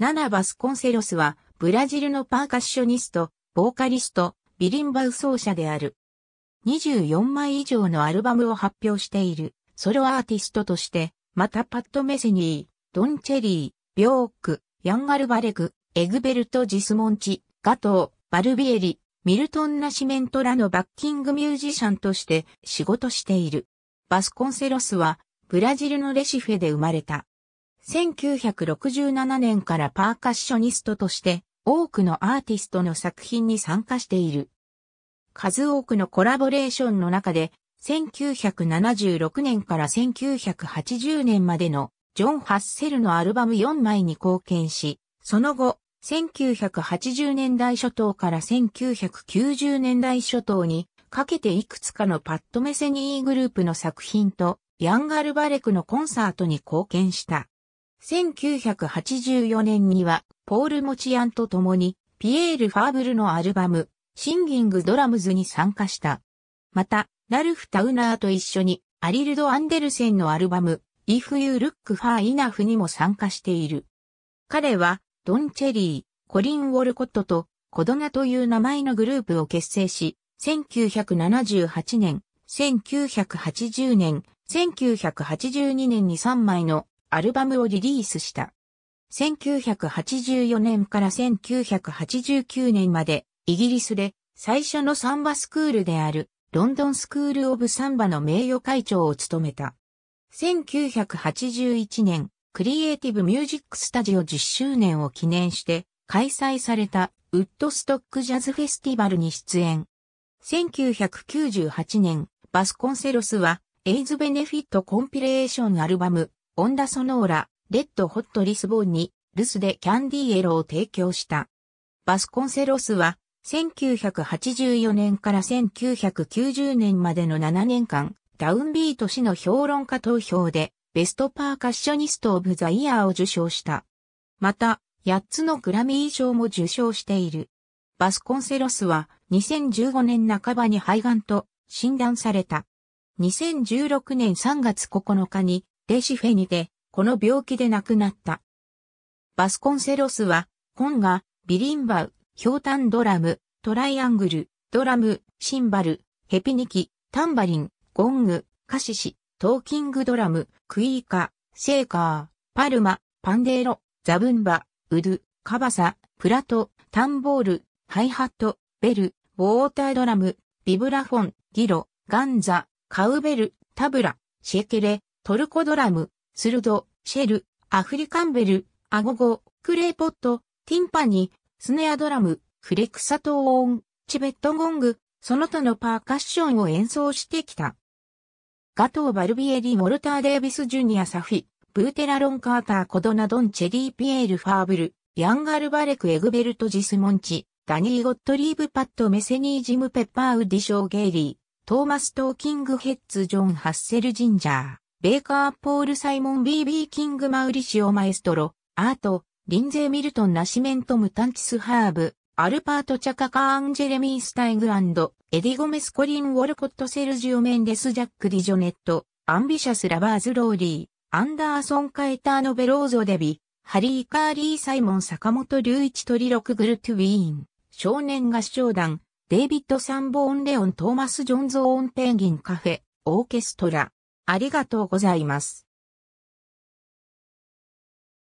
ナナ・バスコンセロスは、ブラジルのパーカッショニスト、ボーカリスト、ビリンバウ奏者である。24枚以上のアルバムを発表している、ソロアーティストとして、またパッド・メセニー、ドン・チェリー、ビョーク、ヤンガル・バレグ、エグベルト・ジスモンチ、ガトー、バルビエリ、ミルトン・ナシメントらのバッキングミュージシャンとして仕事している。バスコンセロスは、ブラジルのレシフェで生まれた。1967年からパーカッショニストとして多くのアーティストの作品に参加している。数多くのコラボレーションの中で1976年から1980年までのジョン・ハッセルのアルバム4枚に貢献し、その後、1980年代初頭から1990年代初頭にかけていくつかのパッドメセニーグループの作品とヤンガルバレクのコンサートに貢献した。1984年には、ポール・モチアンと共に、ピエール・ファーブルのアルバム、シンギング・ドラムズに参加した。また、ラルフ・タウナーと一緒に、アリルド・アンデルセンのアルバム、If You Look Far Enough にも参加している。彼は、ドン・チェリー、コリン・ウォルコットと、コドナという名前のグループを結成し、1978年、1980年、1982年に3枚のアルバムをリリースした。1984年から1989年までイギリスで最初のサンバスクールであるロンドンスクールオブサンバの名誉会長を務めた。1981年、クリエイティブミュージックスタジオ10周年を記念して開催されたウッドストックジャズフェスティバルに出演。1998年、バスコンセロスはエイズベネフィットコンピレーションアルバムオンダソノーラ、レッドホットリスボンに、ルスでキャンディーエローを提供した。バスコンセロスは、1984年から1990年までの7年間、ダウンビート氏の評論家投票で、ベストパーカッショニスト・オブ・ザ・イヤーを受賞した。また、8つのグラミー賞も受賞している。バスコンセロスは2015年半ばに肺がんと診断された。2016年3月9日にレシフェにて、この病気で亡くなった。バスコンセロスは、本が、ビリンバウ、ヒョウタンドラム、トライアングル、ドラム、シンバル、ヘピニキ、タンバリン、ゴング、カシシ、トーキングドラム、クイーカ、セーカー、パルマ、パンデーロ、ザブンバ、ウドゥ、カバサ、プラト、タンボール、ハイハット、ベル、ウォータードラム、ビブラフォン、ギロ、ガンザ、カウベル、タブラ、シェケレ、トルコドラム、スルド、シェル、アフリカンベル、アゴゴ、クレーポット、ティンパニ、スネアドラム、フレクサトーン、チベットゴング、その他のパーカッションを演奏してきた。ガトー・バルビエリ・モルター・デービス・ジュニア・サフィ、ブーテラ・ロン・カーター・コドナ・ドン・チェリー・ピエール・ファーブル、ヤンガル・バレク・エグベルト・ジスモンチ、ダニー・ゴットリーブ・パッド・メセニー・ジム・ペッパー・ウディ・ショー・ゲイリー、トーマス・トーキング・ヘッツ・ジョン・ハッセル・ジンジャー。ベーカー・ポール・サイモン・ B.B. キング・マウリシオ・マエストロ、アート、リンゼー・ミルトン・ナシメント・ムタンチス・ハーブ、アルパート・チャカカーン・ジェレミー・スタイグアンド、エディ・ゴメス・コリン・ウォルコット・セルジオ・メンデス・ジャック・ディジョネット、アンビシャス・ラバーズ・ローリー、アンダーソン・カエターノ・ベローゾ・デビ、ハリー・カーリー・サイモン・坂本隆一トリロク・グルトゥ・ウィーン、少年合唱団、デイビッド・サンボーン・レオン・トーマス・ジョンズ・オーン・ペンギン・カフェ、オーケストラ、ありがとうございます。